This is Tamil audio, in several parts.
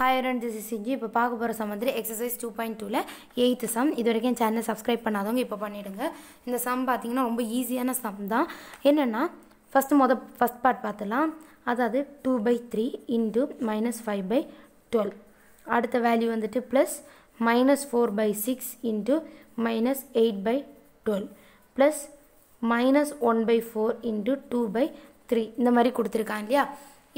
ஹாய் அருண் திஸ் இஸ் இப்போ பார்க்க போகிற சம் வந்து எக்ஸசைஸ் டூ பாயிண்ட் டூவில் எயித்து சம் இது வரைக்கும் சேனல் சப்ஸ்கிரைப் பண்ணாதவங்க இப்போ பண்ணிவிடுங்க இந்த சம் பார்த்தீங்கன்னா ரொம்ப ஈஸியான சம் தான் என்னென்னா ஃபஸ்ட்டு மொதல் ஃபஸ்ட் பார்ட் பார்த்துலாம் அதாவது two by three into minus five by twelve அடுத்த வேல்யூ வந்துட்டு plus minus four by six into minus eight by twelve plus minus one by four into two by three இந்த மாதிரி கொடுத்துருக்காங்க இல்லையா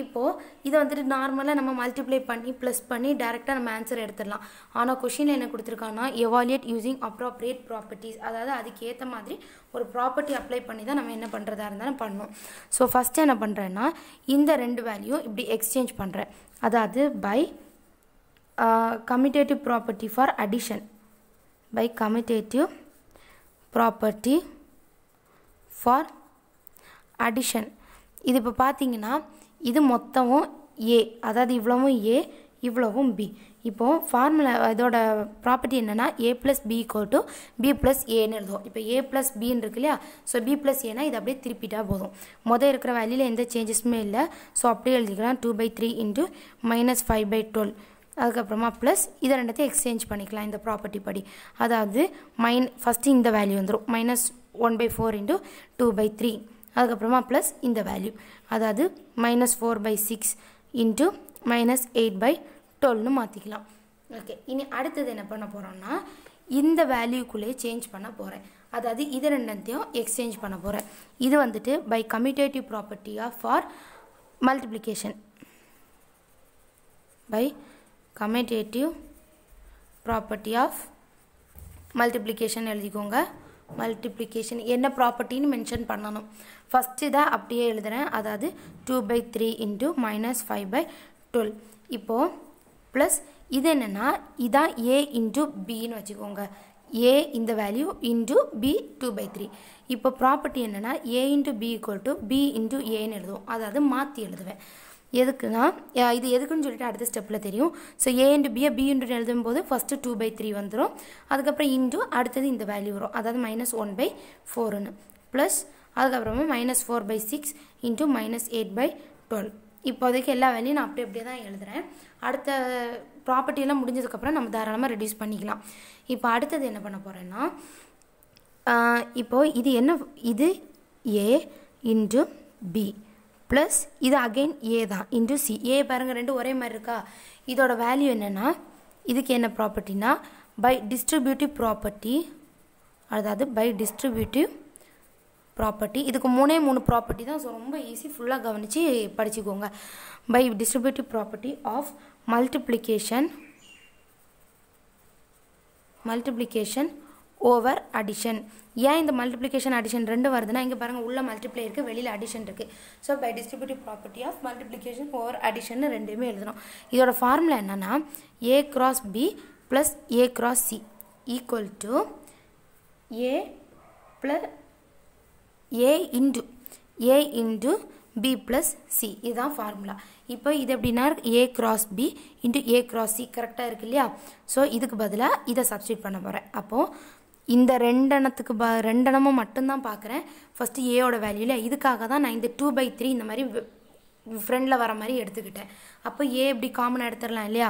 இப்போது இதை வந்துட்டு நார்மலாக நம்ம மல்டிப்ளை பண்ணி ப்ளஸ் பண்ணி டேரெக்டாக நம்ம ஆன்சர் எடுத்துடலாம் ஆனால் கொஷினில் என்ன கொடுத்துருக்காங்கன்னா எவாலியேட் யூஸிங் அப்ராப்ரியேட் ப்ராப்பர்ட்டிஸ் அதாவது அதுக்கேற்ற மாதிரி ஒரு ப்ராப்பர்ட்டி அப்ளை பண்ணி தான் நம்ம என்ன பண்ணுறதா இருந்தாலும் பண்ணோம் ஸோ ஃபஸ்ட்டு என்ன பண்ணுறேன்னா இந்த ரெண்டு வேல்யூ இப்படி எக்ஸ்சேஞ்ச் பண்ணுறேன் அதாவது by commutative property for addition by commutative property for addition இது இப்போ பார்த்தீங்கன்னா இது மொத்தமும் ஏ அதாவது இவ்வளவும் ஏ இவ்வளவும் பி இப்போது ஃபார்முலா இதோட ப்ராப்பர்ட்டி என்னென்னா A plus B equal to B plus ஏன்னு எழுதுவோம் இப்போ ஏ ப்ளஸ் பின்னு இருக்கு இல்லையா ஸோ பி ப்ளஸ் ஏன்னா இது அப்படியே திருப்பிட்டா போதும் மொதல் இருக்கிற வேல்யூவில் எந்த சேஞ்சஸுமே இல்லை ஸோ அப்படியே எழுதிக்கலாம் two by three into minus five by twelve அதுக்கப்புறமா ப்ளஸ் இதை ரெண்டத்தையும் எக்ஸ்சேஞ்ச் பண்ணிக்கலாம் இந்த ப்ராப்பர்ட்டி படி அதாவது மைன் ஃபஸ்ட்டு இந்த வேல்யூ வந்துடும் minus one by four into two by three அதுக்கப்புறமா ப்ளஸ் இந்த வேல்யூ அதாவது minus four by six into minus eight by டுவெல்னு மாற்றிக்கலாம் ஓகே இனி அடுத்தது என்ன பண்ண போகிறோன்னா இந்த வேல்யூக்குள்ளேயே சேஞ்ச் பண்ண போகிறேன் அதாவது இது ரெண்டத்தையும் எக்ஸ்சேஞ்ச் பண்ண போகிறேன் இது வந்துட்டு by commutative of for multiplication by commutative property of multiplication எழுதிக்கோங்க மல்டிப்ளிகேஷன் என்ன ப்ராப்பர்ட்டின்னு மென்ஷன் பண்ணணும் ஃபஸ்ட்டு தான் அப்படியே எழுதுகிறேன் அதாவது two by three into minus five by twelve இப்போது ப்ளஸ் இது என்னென்னா இதான் ஏ இன்டூ பின்னு வச்சுக்கோங்க ஏ இந்த value into B two by three இப்போ ப்ராப்பர்ட்டி என்னென்னா A into B equal to B into ஏன்னு எழுதுவோம் அதாவது மாற்றி எழுதுவேன் எதுக்குன்னா இது எதுக்குன்னு சொல்லிட்டு அடுத்த ஸ்டெப்பில் தெரியும் ஸோ ஏ இன்டு பியை பி எழுதும் போது ஃபஸ்ட்டு டூ பை த்ரீ வந்துடும் அதுக்கப்புறம் இன்டு அடுத்தது இந்த வேல்யூ வரும் அதாவது மைனஸ் ஒன் பை ஃபோர்னு ப்ளஸ் அதுக்கப்புறமா minus four by six into minus eight by twelve இப்போதைக்கு எல்லா வேலையும் நான் அப்படி அப்படியே தான் எழுதுகிறேன் அடுத்த ப்ராப்பர்ட்டியெல்லாம் முடிஞ்சதுக்கப்புறம் நம்ம தாராளமாக ரெடியூஸ் பண்ணிக்கலாம் இப்போ அடுத்தது என்ன பண்ண போகிறேன்னா இப்போது இது என்ன இது ஏ இன்டூ பி ப்ளஸ் இது அகெயின் ஏ தான் இன்டு சி ஏ பாருங்கள் ரெண்டும் ஒரே மாதிரி இருக்கா இதோட வேல்யூ என்னென்னா இதுக்கு என்ன ப்ராப்பர்ட்டினா பை டிஸ்ட்ரிபியூட்டிவ் ப்ராப்பர்ட்டி அதாவது பை டிஸ்ட்ரிபியூட்டிவ் ப்ராப்பர்ட்டி இதுக்கு மூணே மூணு ப்ராப்பர்ட்டி தான் ஸோ ரொம்ப ஈஸி ஃபுல்லாக கவனித்து படிச்சுக்கோங்க by distributive property of multiplication multiplication over addition ஏன் இந்த மல்டிப்ளிகேஷன் அடிஷன் ரெண்டு வருதுன்னா இங்கே பாருங்கள் உள்ள மல்டிப்ளை இருக்குது வெளியில் அடிஷன் இருக்குது so by distributive property of multiplication over addition ரெண்டுமே எழுதணும் இதோட ஃபார்முலா என்னென்னா A cross B plus A cross C equal to A plus A into A into B plus C இதுதான் ஃபார்முலா இப்போ இது எப்படின்னா A cross B into A cross C கரெக்டாக இருக்கு இல்லையா ஸோ இதுக்கு பதிலாக இதை சப்ஸ்டியூட் பண்ண போகிறேன் அப்போது இந்த ரெண்டெண்ணத்துக்கு ப ரெண்டெண்ணமும் மட்டும்தான் பார்க்குறேன் ஃபஸ்ட்டு ஏயோட வேல்யூவில் இதுக்காக தான் நான் இந்த டூ பை த்ரீ இந்த மாதிரி ஃப்ரெண்டில் வர மாதிரி எடுத்துக்கிட்டேன் அப்போ ஏ எப்படி காமனாக எடுத்துடலாம் இல்லையா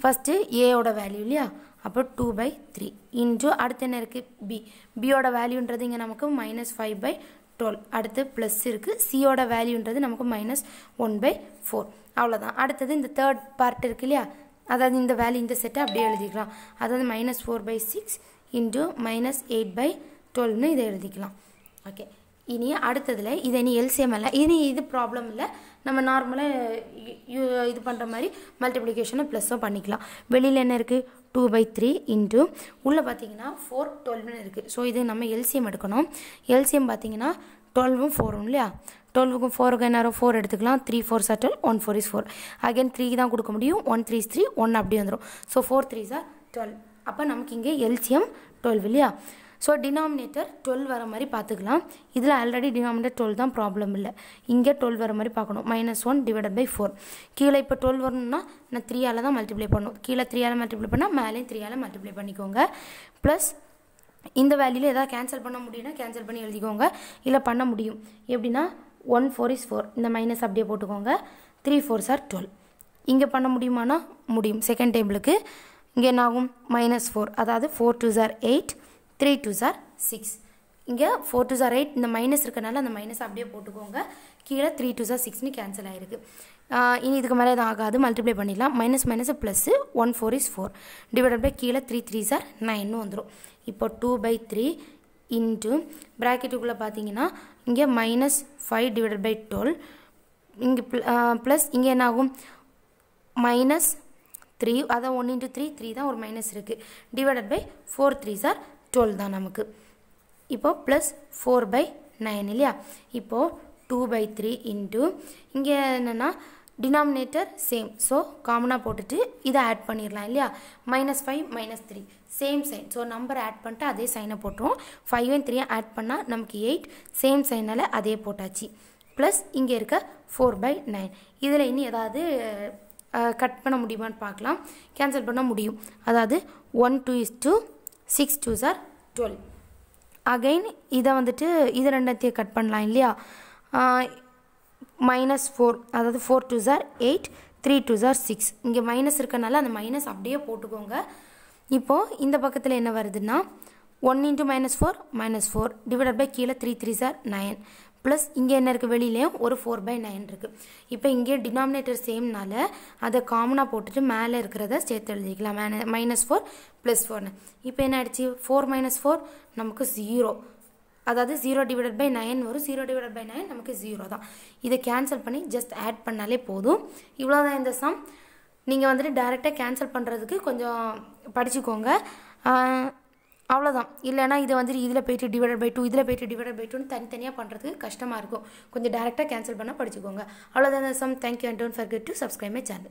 ஃபஸ்ட்டு ஏயோட வேல்யூ இல்லையா அப்போ டூ பை த்ரீ இன்ட்டு அடுத்து என்ன இருக்குது பி பியோட வேல்யூன்றது இங்கே நமக்கு மைனஸ் ஃபைவ் பை டுவெல் அடுத்து ப்ளஸ் இருக்குது சியோட வேல்யூன்றது நமக்கு மைனஸ் ஒன் பை ஃபோர் அவ்வளோதான் அடுத்தது இந்த தேர்ட் பார்ட் இருக்கு இல்லையா அதாவது இந்த வேல்யூ இந்த செட்டை அப்படியே எழுதிக்கலாம் அதாவது minus four by six into minus eight by டுவெல்னு இதை எழுதிக்கலாம் ஓகே இனி அடுத்ததில் இது இனி எல்சிஎம் அல்ல இனி இது ப்ராப்ளம் இல்லை நம்ம நார்மலாக இது பண்ணுற மாதிரி மல்டிப்ளிகேஷனை ப்ளஸ்ஸும் பண்ணிக்கலாம் வெளியில் என்ன இருக்குது டூ பை த்ரீ இன்ட்டு உள்ளே பார்த்தீங்கன்னா ஃபோர் டுவெல்னு இருக்குது ஸோ இது நம்ம எல்சிஎம் எடுக்கணும் எல்சிஎம் பார்த்தீங்கன்னா டுவெல்வும் ஃபோரும் இல்லையா டுவெல்வுக்கும் ஃபோருக்கு என்ன ஃபோர் எடுத்துக்கலாம் த்ரீ ஃபோர் சட்டல் one four is four again three தான் கொடுக்க முடியும் ஒன் த்ரீ த்ரீ ஒன் அப்படி வந்துடும் so four three are twelve அப்போ நமக்கு இங்கே எல்சிஎம் டுவெல் இல்லையா ஸோ டினாமினேட்டர் டுவெல் வர மாதிரி பார்த்துக்கலாம் இதில் ஆல்ரெடி டினாமினேட்டர் டுவெல் தான் ப்ராப்ளம் இல்லை இங்கே டுவெல் வர மாதிரி பார்க்கணும் minus one divided by four கீழே இப்போ டுவெல் வரணும்னா நான் த்ரீயால் தான் மல்டிப்ளை பண்ணணும் கீழே த்ரீயால் மல்டிப்ளை பண்ணால் மேலேயும் த்ரீயால் மல்டிப்ளை பண்ணிக்கோங்க ப்ளஸ் இந்த வேல்யூவில் எதாவது கேன்சல் பண்ண முடியும்னா கேன்சல் பண்ணி எழுதிக்கோங்க இல்லை பண்ண முடியும் எப்படின்னா ஒன் ஃபோர் இஸ் ஃபோர் இந்த மைனஸ் அப்படியே போட்டுக்கோங்க த்ரீ ஃபோர் சார் டுவெல் இங்கே பண்ண முடியுமானா முடியும் செகண்ட் டேபிளுக்கு இங்கே என்ன ஆகும் மைனஸ் ஃபோர் அதாவது four two are eight three two are six இங்கே ஃபோர் டூ ஜார் எயிட் இந்த மைனஸ் இருக்கனால அந்த மைனஸ் அப்படியே போட்டுக்கோங்க கீழே த்ரீ டூ ஜார் சிக்ஸ்னு கேன்சல் ஆகிருக்கு இனி இதுக்கு மேலே எதுவும் ஆகாது மல்டிப்ளை பண்ணிடலாம் minus minus plus one four is four divide by கீழே த்ரீ த்ரீ ஜார் நைன்னு வந்துடும் இப்போ டூ பை த்ரீ இன்ட்டு ப்ராக்கெட்டுக்குள்ளே பார்த்தீங்கன்னா இங்கே minus five divide by twelve இங்கே ப்ளஸ் இங்கே என்ன ஆகும் மைனஸ் த்ரீ அதான் ஒன் இன்ட்டு த்ரீ த்ரீ தான் ஒரு மைனஸ் இருக்குது divided by four three are twelve தான் நமக்கு இப்போது ப்ளஸ் ஃபோர் பை நைன் இல்லையா இப்போது டூ பை த்ரீ இன்ட்டு இங்கே என்னென்னா டினாமினேட்டர் சேம் ஸோ காமனாக போட்டுட்டு இதை ஆட் பண்ணிடலாம் இல்லையா minus five minus three same sign so number add பண்ணிட்டு அதே சைனை போட்டுருவோம் ஃபைவ் அண்ட் த்ரீயும் ஆட் பண்ணால் நமக்கு எயிட் சேம் சைனால் அதே போட்டாச்சு ப்ளஸ் இங்கே இருக்க ஃபோர் பை நைன் இதில் இன்னும் ஏதாவது கட் பண்ண முடியுமான்னு பார்க்கலாம் கேன்சல் பண்ண முடியும் அதாவது one two is two six two are twelve again இதை வந்துட்டு இது ரெண்டத்தையும் கட் பண்ணலாம் இல்லையா மைனஸ் ஃபோர் அதாவது four two are eight three two are six இங்கே மைனஸ் இருக்கனால அந்த மைனஸ் அப்படியே போட்டுக்கோங்க இப்போது இந்த பக்கத்தில் என்ன வருதுன்னா one into minus four minus four divide by கீழே three three are nine plus இங்கே என்ன இருக்குது வெளியிலையும் ஒரு ஃபோர் பை நைன் இருக்குது இப்போ இங்கே டினாமினேட்டர் சேம்னால அதை காமனாக போட்டுட்டு மேலே இருக்கிறத சேர்த்து எழுதிக்கலாம் மேன மைனஸ் ஃபோர் ப்ளஸ் ஃபோர்னு இப்போ என்ன ஆயிடுச்சு ஃபோர் மைனஸ் ஃபோர் நமக்கு ஜீரோ அதாவது ஜீரோ டிவைடட் பை நைன் வரும் ஜீரோ டிவைடட் பை நைன் நமக்கு ஜீரோ தான் இதை கேன்சல் பண்ணி ஜஸ்ட் ஆட் பண்ணாலே போதும் இவ்வளோதான் இந்த சம் நீங்கள் வந்துட்டு டேரெக்டாக கேன்சல் பண்ணுறதுக்கு கொஞ்சம் படிச்சுக்கோங்க அவ்வளோதான் இல்லைனா இதை வந்துட்டு இதில் போய்ட்டு டிவைடட் பை டூ இதில் போய்ட்டு டிவைடட் பை டூன்னு தனித்தனியாக பண்ணுறதுக்கு கஷ்டமாக இருக்கும் கொஞ்சம் டேரெக்டாக கேன்சல் பண்ணால் படிச்சுக்கோங்க அவ்வளோதான் sum thank you and don't forget to subscribe my channel